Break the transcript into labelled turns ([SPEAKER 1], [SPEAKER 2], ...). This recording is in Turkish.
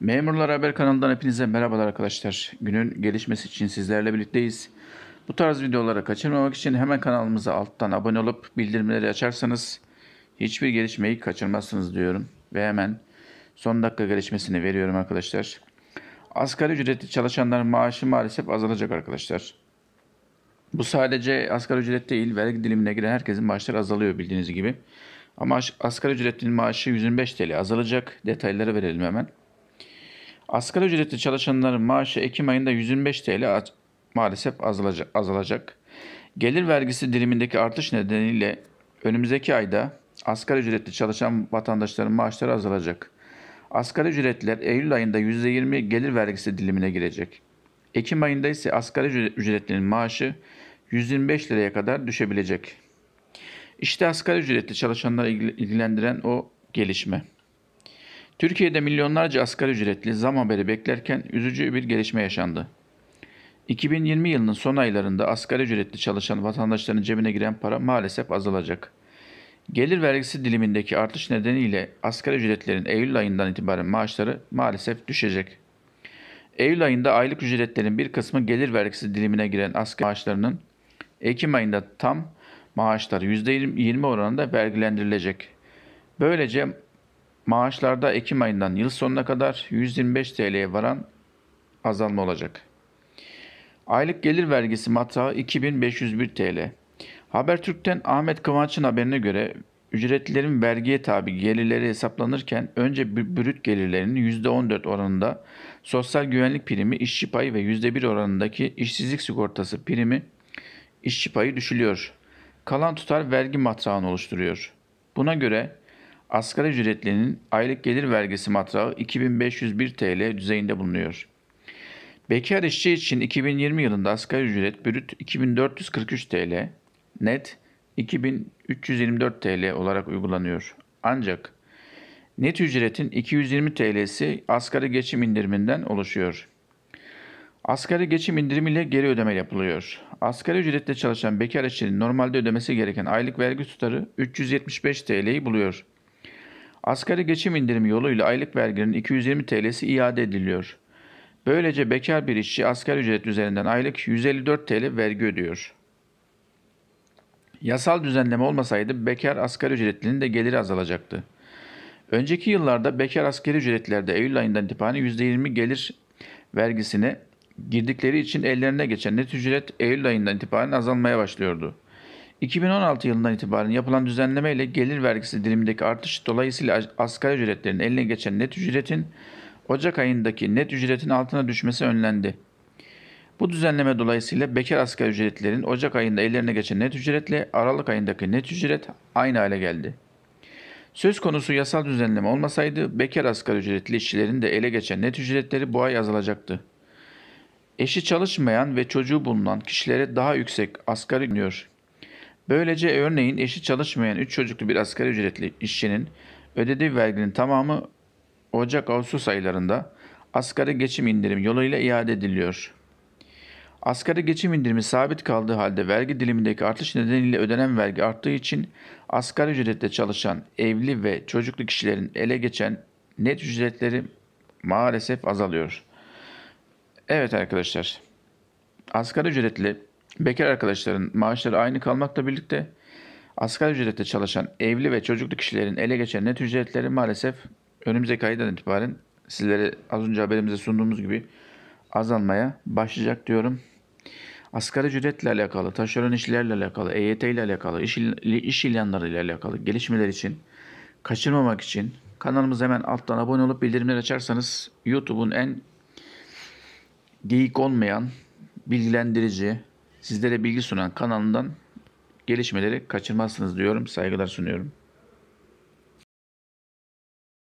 [SPEAKER 1] Memurlar Haber kanalından hepinize merhabalar arkadaşlar. Günün gelişmesi için sizlerle birlikteyiz. Bu tarz videoları kaçırmamak için hemen kanalımıza alttan abone olup bildirimleri açarsanız hiçbir gelişmeyi kaçırmazsınız diyorum. Ve hemen son dakika gelişmesini veriyorum arkadaşlar. Asgari ücretli çalışanların maaşı maalesef azalacak arkadaşlar. Bu sadece asgari ücret değil, vergi dilimine giren herkesin maaşları azalıyor bildiğiniz gibi. Ama asgari ücretlinin maaşı 125 TL azalacak. Detayları verelim hemen. Asgari ücretli çalışanların maaşı Ekim ayında 125 TL maalesef azalacak. Gelir vergisi dilimindeki artış nedeniyle önümüzdeki ayda asgari ücretli çalışan vatandaşların maaşları azalacak. Asgari ücretler Eylül ayında %20 gelir vergisi dilimine girecek. Ekim ayında ise asgari ücretlinin maaşı 125 liraya kadar düşebilecek. İşte asgari ücretli çalışanları ilgilendiren o gelişme. Türkiye'de milyonlarca asgari ücretli zam haberi beklerken üzücü bir gelişme yaşandı. 2020 yılının son aylarında asgari ücretli çalışan vatandaşların cebine giren para maalesef azalacak. Gelir vergisi dilimindeki artış nedeniyle asgari ücretlerin Eylül ayından itibaren maaşları maalesef düşecek. Eylül ayında aylık ücretlerin bir kısmı gelir vergisi dilimine giren asgari maaşlarının Ekim ayında tam maaşlar %20 oranında vergilendirilecek. Böylece Maaşlarda Ekim ayından yıl sonuna kadar 125 TL'ye varan azalma olacak. Aylık gelir vergisi matrağı 2501 TL. Habertürk'ten Ahmet Kıvanç'ın haberine göre ücretlilerin vergiye tabi gelirleri hesaplanırken önce brüt gelirlerinin %14 oranında sosyal güvenlik primi işçi payı ve %1 oranındaki işsizlik sigortası primi işçi payı düşülüyor. Kalan tutar vergi matrağını oluşturuyor. Buna göre asgari ücretlinin aylık gelir vergisi matrağı 2501 TL düzeyinde bulunuyor. Bekar işçi için 2020 yılında asgari ücret brüt 2443 TL, net 2324 TL olarak uygulanıyor. Ancak net ücretin 220 TL'si asgari geçim indiriminden oluşuyor. Asgari geçim indirimiyle geri ödeme yapılıyor. Asgari ücretle çalışan bekar işçinin normalde ödemesi gereken aylık vergi tutarı 375 TL'yi buluyor. Asgari geçim indirimi yoluyla aylık verginin 220 TL'si iade ediliyor. Böylece bekar bir işçi asgari ücret üzerinden aylık 154 TL vergi ödüyor. Yasal düzenleme olmasaydı bekar asgari ücretlinin de geliri azalacaktı. Önceki yıllarda bekar asgari ücretlerde Eylül ayından itibaren %20 gelir vergisine girdikleri için ellerine geçen net ücret Eylül ayından itibaren azalmaya başlıyordu. 2016 yılından itibaren yapılan düzenleme ile gelir vergisi dilimindeki artış dolayısıyla asgari ücretlerin eline geçen net ücretin Ocak ayındaki net ücretin altına düşmesi önlendi. Bu düzenleme dolayısıyla bekar asgari ücretlerin Ocak ayında ellerine geçen net ücretle Aralık ayındaki net ücret aynı hale geldi. Söz konusu yasal düzenleme olmasaydı bekar asgari ücretli işçilerin de ele geçen net ücretleri bu ay azalacaktı. Eşi çalışmayan ve çocuğu bulunan kişilere daha yüksek asgari diyor Böylece örneğin eşi çalışmayan 3 çocuklu bir asgari ücretli işçinin ödediği verginin tamamı Ocak-Ağustos aylarında asgari geçim indirimi yoluyla iade ediliyor. Asgari geçim indirimi sabit kaldığı halde vergi dilimindeki artış nedeniyle ödenen vergi arttığı için asgari ücretle çalışan evli ve çocuklu kişilerin ele geçen net ücretleri maalesef azalıyor. Evet arkadaşlar, asgari ücretli Bekar arkadaşların maaşları aynı kalmakla birlikte asgari ücrette çalışan evli ve çocuklu kişilerin ele geçen net ücretleri maalesef önümüzdeki aydan itibaren sizlere az önce haberimize sunduğumuz gibi azalmaya başlayacak diyorum. Asgari ücretle alakalı, taşeron işlerle alakalı, EYT ile alakalı, iş, iş ilanları ile alakalı gelişmeler için, kaçırmamak için kanalımıza hemen alttan abone olup bildirimleri açarsanız YouTube'un en geyik olmayan, bilgilendirici, sizlere bilgi sunan kanalından gelişmeleri kaçırmazsınız diyorum. Saygılar sunuyorum.